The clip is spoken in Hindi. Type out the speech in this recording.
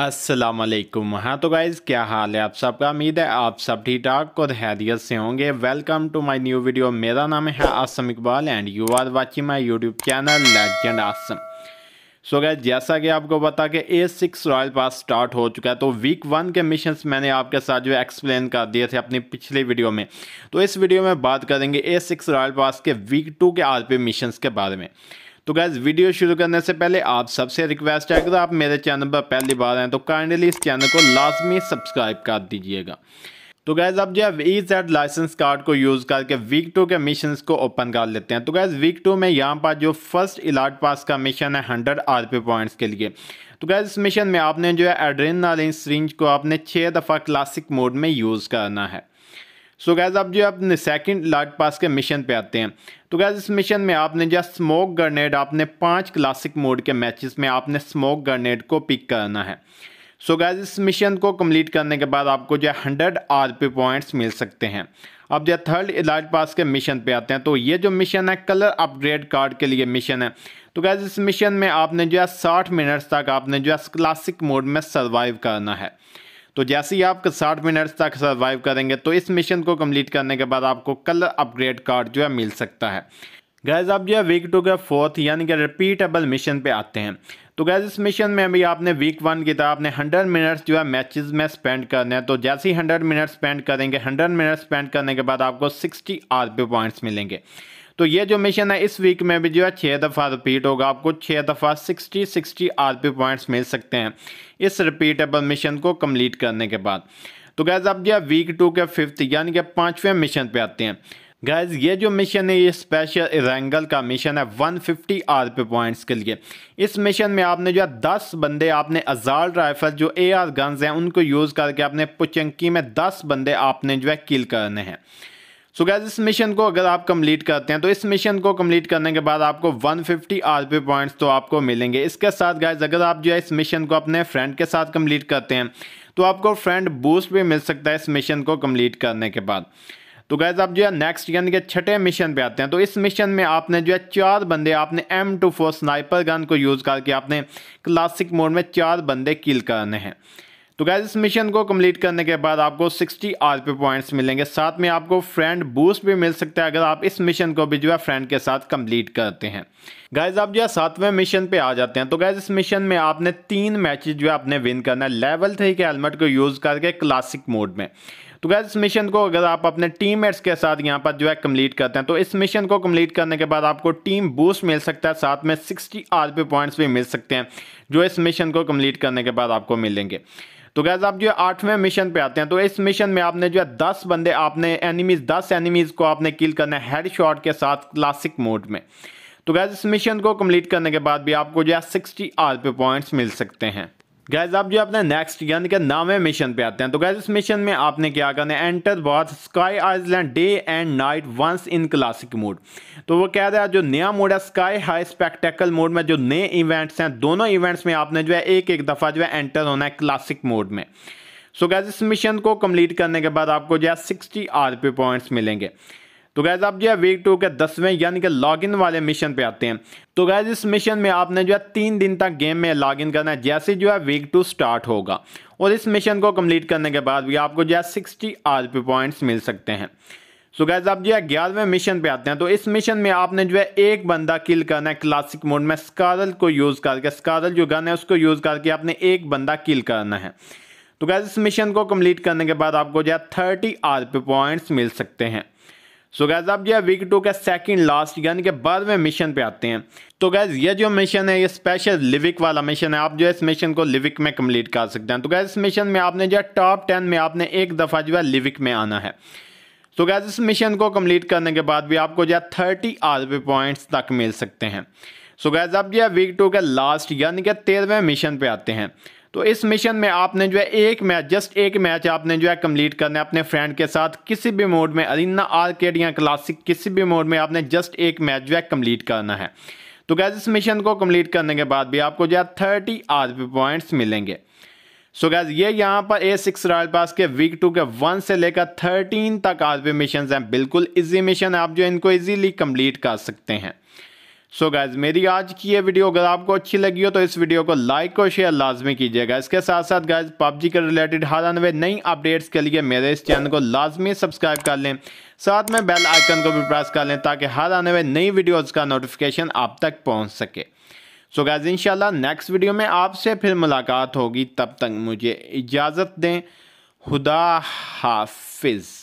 असलकुम हाँ तो गाइज़ क्या हाल है आप सबका उम्मीद है आप सब ठीक ठाक और हैदियत से होंगे welcome to my new video मेरा नाम है Asam Iqbal and you are watching my YouTube channel legend Asam so guys जैसा कि आपको पता कि A six royal pass start हो चुका है तो वीक वन के मिशन मैंने आपके साथ जो एक्सप्लेन कर दिए थे अपनी पिछली वीडियो में तो इस वीडियो में बात करेंगे ए सिक्स रॉयल पास के वीक टू के आर पी मिशन के बारे में तो गैज़ वीडियो शुरू करने से पहले आप सबसे रिक्वेस्ट है अगर तो आप मेरे चैनल पर पहली बार आए तो काइंडली इस चैनल को लाजमी सब्सक्राइब कर दीजिएगा तो गैज़ अब जो है ई जेड लाइसेंस कार्ड को यूज़ करके वीक टू के मिशन को ओपन कर लेते हैं तो गैस वीक टू में यहाँ पर जो फर्स्ट इलाट पास का मिशन है हंड्रेड आर पी पॉइंट्स के लिए तो गैज़ इस मिशन में आपने जो है एड्रेन सरिंज को आपने छः दफ़ा क्लासिक मोड में यूज़ करना है सो गैज़ अब जो अपने सेकंड लार्ज पास के मिशन पे आते हैं तो गैज़ इस मिशन में आपने जो स्मोक ग्रनेड आपने पांच क्लासिक मोड के मैचेस में आपने स्मोक ग्रनेड को पिक करना है सो गैज़ इस मिशन को कम्प्लीट करने के बाद आपको जो है हंड्रेड आर पी पॉइंट्स मिल सकते हैं अब जो थर्ड इलाज पास के मिशन पर आते हैं तो ये जो मिशन है कलर अपग्रेड कार्ड के लिए मिशन है तो गैज़ इस मिशन में आपने जो है साठ मिनट्स तक आपने जो है क्लासिक मोड में सर्वाइव करना है तो जैसे ही आप साठ मिनट्स तक सर्वाइव करेंगे तो इस मिशन को कम्प्लीट करने के बाद आपको कलर अपग्रेड कार्ड जो है मिल सकता है गैज़ आप जो है वीक टू के फोर्थ यानी कि रिपीटेबल मिशन पे आते हैं तो गैज़ इस मिशन में अभी आपने वीक वन की तरह आपने 100 मिनट्स जो है मैचेस में स्पेंड करने हैं तो जैसे ही 100 मिनट्स स्पेंड करेंगे 100 मिनट्स स्पेंड करने के बाद आपको 60 आर पॉइंट्स मिलेंगे तो ये जो मिशन है इस वीक में भी जो है छः दफ़ा रिपीट होगा आपको छः दफ़ा sixty sixty R P points मिल सकते हैं इस रिपीटेबल मिशन को कम्प्लीट करने के बाद तो गैज़ आप जो वीक टू के फिफ्थ यानी कि पाँचवें मिशन पर आते हैं गैज़ ये जो मिशन है ये स्पेशल रेंगल का मिशन है 150 फिफ्टी आर पी पॉइंट्स के लिए इस मिशन में आपने जो है दस बंदे आपने अजाल राइफल जो ए आर गन्स हैं उनको यूज़ करके आपने पुचंकी में दस बंदे आपने जो है किल करने हैं सो गैज इस मिशन को अगर आप कंप्लीट करते हैं तो इस मिशन को कंप्लीट करने के बाद आपको 150 फिफ्टी पॉइंट्स तो आपको मिलेंगे इसके साथ गैज अगर आप जो है इस मिशन को अपने फ्रेंड के साथ कंप्लीट करते हैं तो आपको फ्रेंड बूस्ट भी मिल सकता है इस मिशन को कंप्लीट करने के बाद तो गैज़ आप जो है नेक्स्ट यानी के छठे मिशन पे आते हैं तो इस मिशन में आपने जो है चार बंदे आपने M two four sniper gun को यूज़ करके आपने क्लासिक मोड में चार बंदे किल करने हैं तो गैस इस मिशन को कंप्लीट करने के बाद आपको 60 पी पॉइंट्स मिलेंगे साथ में आपको फ्रेंड बूस्ट भी मिल सकता है अगर आप इस मिशन को भी जो है फ्रेंड के साथ कंप्लीट करते हैं गाइज आप जो है सातवें मिशन पे आ जाते हैं तो गैज इस मिशन में आपने तीन मैचेस जो है आपने विन करना है लेवल थ्री के हेलमेट को यूज़ करके क्लासिक मोड में तो गैस इस मिशन को अगर आप अपने टीममेट्स के साथ यहाँ पर जो है कंप्लीट करते हैं तो इस मिशन को कम्प्लीट करने के बाद आपको टीम बूस्ट मिल सकता है साथ में आर पी पॉइंट्स भी मिल सकते हैं जो इस मिशन को कम्प्लीट करने के बाद आपको मिलेंगे तो गैज़ आप जो है आठवें मिशन पे आते हैं तो इस मिशन में आपने जो है दस बंदे आपने एनिमीज़ दस एनिमीज़ को आपने किल करना है हेड शॉट के साथ क्लासिक मोड में तो गैज़ इस मिशन को कम्प्लीट करने के बाद भी आपको जो है सिक्सटी आर पे पॉइंट्स मिल सकते हैं गैज आप जो अपने नेक्स्ट यानी कि नामे मिशन पे आते हैं तो गैज इस मिशन में आपने क्या करना है एंटर बार sky island day and night once in classic mode तो वो कह रहा है जो नया मोड है स्काई हाई स्पेक्टेकल मोड में जो नए इवेंट्स हैं दोनों इवेंट्स में आपने जो है एक एक दफ़ा जो है एंटर होना है क्लासिक मोड में सो so गैज इस मिशन को कम्प्लीट करने के बाद आपको जो है सिक्सटी आर पॉइंट्स मिलेंगे तो गैज़ आप जो है वीक टू के दसवें यानी कि लॉगिन वाले मिशन पे आते हैं तो गैज़ इस मिशन में आपने जो है तीन दिन तक गेम में लॉगिन करना है जैसे जो है वीक टू स्टार्ट होगा और इस मिशन को कंप्लीट करने के बाद भी आपको जो है सिक्सटी आर पी पॉइंट्स मिल सकते हैं सो गैज़ आप जो है ग्यारहवें मिशन पे आते हैं तो इस मिशन में आपने जो है एक बंदा किल करना है क्लासिक मोड में स्कारल को यूज़ करके स्कारल जो गन है उसको यूज़ करके आपने एक बंदा किल करना है तो गैज़ इस मिशन को कम्प्लीट करने के बाद आपको जो है थर्टी आर पी पॉइंट्स मिल सकते हैं सो गैज अब यह वीक टू का सेकंड लास्ट यानी कि बारहवें मिशन पे आते हैं तो गैज ये जो मिशन है ये स्पेशल लिविक वाला मिशन है आप जो इस मिशन को लिविक में कंप्लीट कर सकते हैं तो गैज इस मिशन में आपने जो टॉप टेन में आपने एक दफ़ा जो है लिविक में आना है सो गैज इस मिशन को कम्प्लीट करने के बाद भी आपको जो है थर्टी आर पॉइंट्स तक मिल सकते हैं सो गैज अब जो है वीक टू के लास्ट यानी कि तेरहवें मिशन पर आते हैं तो इस मिशन में आपने जो है एक मैच जस्ट एक मैच आपने जो है कंप्लीट करना है अपने फ्रेंड के साथ किसी भी मोड में अरिना आर्केड या क्लासिक किसी भी मोड में आपने जस्ट एक मैच जो है कंप्लीट करना है तो गैस इस मिशन को कंप्लीट करने के बाद भी आपको जो है थर्टी आर पॉइंट्स मिलेंगे सो गैस ये यहाँ पर ए सिक्स रॉयल पास के वीक टू के वन से लेकर थर्टीन तक आर मिशन हैं बिल्कुल इजी मिशन आप जो इनको इजीली कंप्लीट कर सकते हैं सो so गाइज मेरी आज की ये वीडियो अगर आपको अच्छी लगी हो तो इस वीडियो को लाइक और शेयर लाजमी कीजिएगा इसके साथ साथ गाइज पबजी के रिलेटेड हर अनवे नई अपडेट्स के लिए मेरे इस चैनल को लाजमी सब्सक्राइब कर लें साथ में बेल आइकन को भी प्रेस कर लें ताकि हर आने हुए नई वीडियोज़ का नोटिफिकेशन आप तक पहुँच सके सो so गाइज इंशाल्लाह नेक्स्ट वीडियो में आपसे फिर मुलाकात होगी तब तक मुझे इजाज़त दें खुदा हाफिज़